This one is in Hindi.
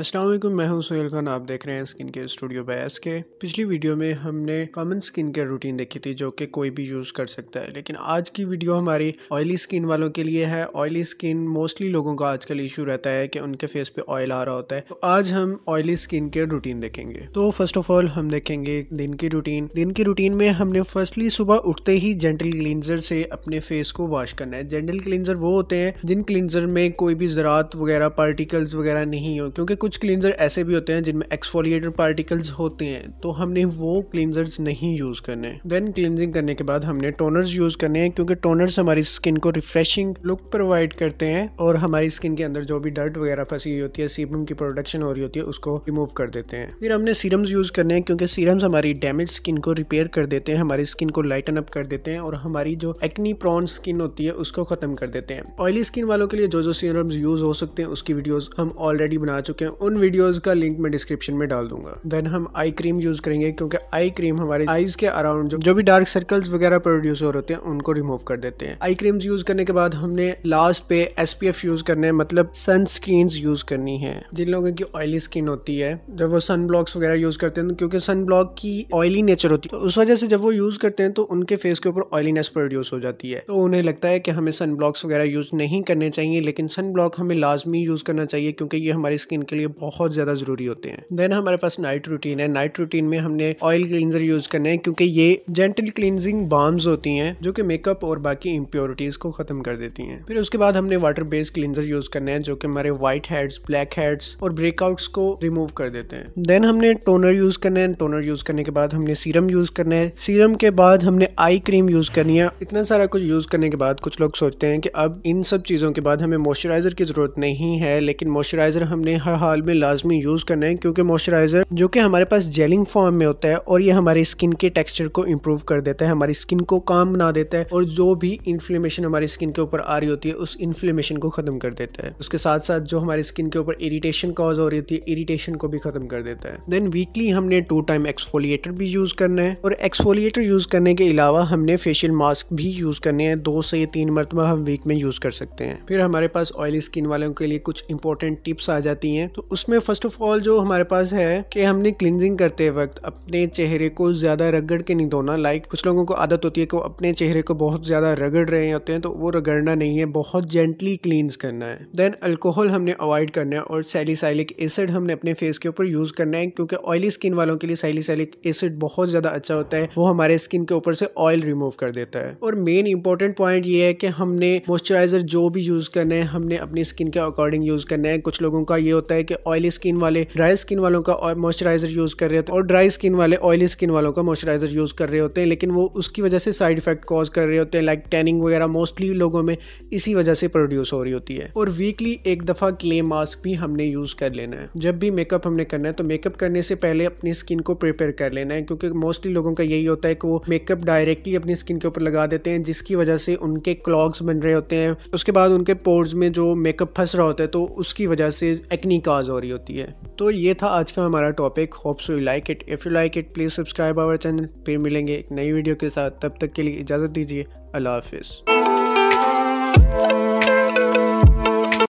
असलम मैं हूं सोहेल खान आप देख रहे हैं स्किन केयर स्टूडियो बैस एस के पिछली वीडियो में हमने कॉमन स्किन केयर रूटीन देखी थी जो कि कोई भी यूज़ कर सकता है लेकिन आज की वीडियो हमारी ऑयली स्किन वालों के लिए है ऑयली स्किन मोस्टली लोगों का आजकल इशू रहता है कि उनके फेस पे ऑयल आ रहा होता है तो आज हम ऑयली स्किन केयर रूटीन देखेंगे तो फर्स्ट ऑफ ऑल हम देखेंगे दिन की रूटीन दिन की रूटीन में हमने फर्स्टली सुबह उठते ही जेंटल क्लिनजर से अपने फेस को वॉश करना है जेंटल क्लिनजर वो होते हैं जिन क्लिनजर में कोई भी ज़रात वगैरह पार्टिकल्स वगैरह नहीं हो क्योंकि कुछ कुछ क्लिनज़र ऐसे भी होते हैं जिनमें एक्सफोलिएटर पार्टिकल्स होते हैं तो हमने वो क्लिनजर्स नहीं यूज़ करने देन क्लिनजिंग करने के बाद हमने टोनर्स यूज़ करने हैं क्योंकि टोनर्स हमारी स्किन को रिफ्रेशिंग लुक प्रोवाइड करते हैं और हमारी स्किन के अंदर जो भी डर्ट वगैरह फंसी हुई होती है सीरम की प्रोडक्शन हो रही होती है उसको रिमूव कर देते हैं फिर हमने सीरम्स यूज़ करने हैं क्योंकि सीरम्स हमारी डैमेज स्किन को रिपेयर कर देते हैं हमारी स्किन को लाइटन अप कर देते हैं और हमारी जो एक्नी प्रॉन स्किन होती है उसको ख़त्म कर देते हैं ऑयली स्किन वालों के लिए जो जो सीरम्स यूज़ हो सकते हैं उसकी वीडियोज़ हम ऑलरेडी बना चुके हैं उन वीडियोस का लिंक मैं डिस्क्रिप्शन में डाल दूंगा देन हम आई क्रीम यूज करेंगे क्योंकि आई क्रीम हमारे आईज के अराउंड जो भी डार्क सर्कल्स वगैरह प्रोड्यूस हो रहे होते हैं उनको रिमूव कर देते हैं आई क्रीम यूज करने के बाद हमने लास्ट पे एस यूज करने है मतलब सनस्क्रीन यूज करनी है जिन लोगों की ऑयली स्किन होती है जब वो सन ब्लॉक्स वगैरह यूज करते हैं तो क्योंकि सन ब्लॉक की ऑयली नेचर होती है उस वजह से जब वो यूज करते हैं तो उनके फेस के ऊपर ऑयलीनेस प्रोड्यूस हो जाती है तो उन्हें लगता है कि हमें सन ब्लॉक्स वगैरह यूज नहीं करने चाहिए लेकिन सन ब्लॉक हमें लाजमी यूज करना चाहिए क्योंकि ये हमारी स्किन के लिए बहुत ज़्यादा ज़रूरी होते हैं देन हमारे पास नाइट रूटीन है नाइट रूटीन में हमने ऑयल क्लींजर यूज़ करने हैं क्योंकि ये जेंटल क्लींजिंग बॉम्स होती हैं जो कि मेकअप और बाकी इम्प्योरिटीज़ को ख़त्म कर देती हैं फिर उसके बाद हमने वाटर बेस्ड क्लींजर यूज़ करने हैं जो कि हमारे व्हाइट हेड्स ब्लैक हेड्स और ब्रेकआउट्स को रिमूव कर देते हैं देन हमने टोनर यूज़ करने हैं टोनर यूज़ करने के बाद हमने सीरम यूज़ करना है सीरम के बाद हमने आई क्रीम यूज़ करनी है इतना सारा कुछ यूज़ करने के बाद कुछ लोग सोचते हैं कि अब इन सब चीज़ों के बाद हमें मॉइस्चराइज़र की ज़रूरत नहीं है लेकिन मॉइस्चराइज़र हमने हर हाल इस्तेमाल में लाजमी यूज़ करना है क्योंकि मॉइस्चराइज़र जो कि हमारे पास जेलिंग फॉर्म में होता है और ये हमारी स्किन के टेक्सचर को इम्प्रूव कर देता है हमारी स्किन को काम बना देता है और जो भी इन्फ्लेमेशन हमारी स्किन के ऊपर आ रही होती है उस इन्फ्लेमेशन को ख़त्म कर देता है उसके साथ साथ जो हमारी स्किन के ऊपर इरीटेशन कॉज हो रही होती है इरीटेशन को भी ख़त्म कर देता है देन वीकली हमने टू टाइम एक्सफोलिएटर भी यूज़ करना है और एक्सफोलिएटर यूज़ करने के अलावा हमने फेशियल मास्क भी यूज़ करने हैं दो से तीन मरतबा हम वीक में यूज़ कर सकते हैं फिर हमारे पास ऑयली स्किन वालों के लिए कुछ इंपॉर्टेंट टिप्स आ जाती हैं तो उसमें फ़र्स्ट ऑफ ऑल जो हमारे पास है कि हमने क्लिनजिंग करते वक्त अपने चेहरे को ज़्यादा रगड़ के नहीं धोना लाइक कुछ लोगों को आदत होती है कि वो अपने चेहरे को बहुत ज़्यादा रगड़ रहे होते हैं तो वो रगड़ना नहीं है बहुत जेंटली क्लींस करना है देन अल्कोहल हमने अवॉइड करना है और सैलिसाइलिक एसिड हमने अपने फेस के ऊपर यूज़ करना है क्योंकि ऑयली स्किन वालों के लिए सैलिसाइलिक एसिड बहुत ज़्यादा अच्छा होता है वो हमारे स्किन के ऊपर से ऑयल रिमूव कर देता है और मेन इंपॉर्टेंट पॉइंट ये है कि हमने मॉइस्चराइज़र जो भी यूज़ करना है हमने अपनी स्किन के अकॉर्डिंग यूज़ करना है कुछ लोगों का ये होता है कि ऑयली स्किन वाले ड्राई स्किन वालों का मॉइस्चराइजर यूज कर रहे होते हैं और ड्राई स्किन वाले ऑयली स्किन वालों का मॉइस्चराइजर यूज कर रहे होते हैं लेकिन वो उसकी वजह से साइड इफेक्ट कॉज कर रहे होते हैं लाइक टैनिंग वगैरह मोस्टली लोगों में इसी वजह से प्रोड्यूस हो रही होती है और वीकली एक दफा क्ले मास्क भी हमने यूज कर लेना है जब भी मेकअप हमने करना है तो मेकअप करने से पहले अपनी स्किन को प्रिपेयर कर लेना है क्योंकि मोस्टली लोगों का यही होता है कि वो मेकअप डायरेक्टली अपनी स्किन के ऊपर लगा देते हैं जिसकी वजह से उनके क्लॉग्स बन रहे होते हैं उसके बाद उनके पोर्स में जो मेकअप फंस रहा होता है तो उसकी वजह से एक्नी का आवाज़ हो रही होती है तो ये था आज का हमारा topic hopes you like it if you like it please subscribe our channel फिर मिलेंगे एक नई वीडियो के साथ तब तक के लिए इजाज़त दीजिए अल्लाह हाफिज़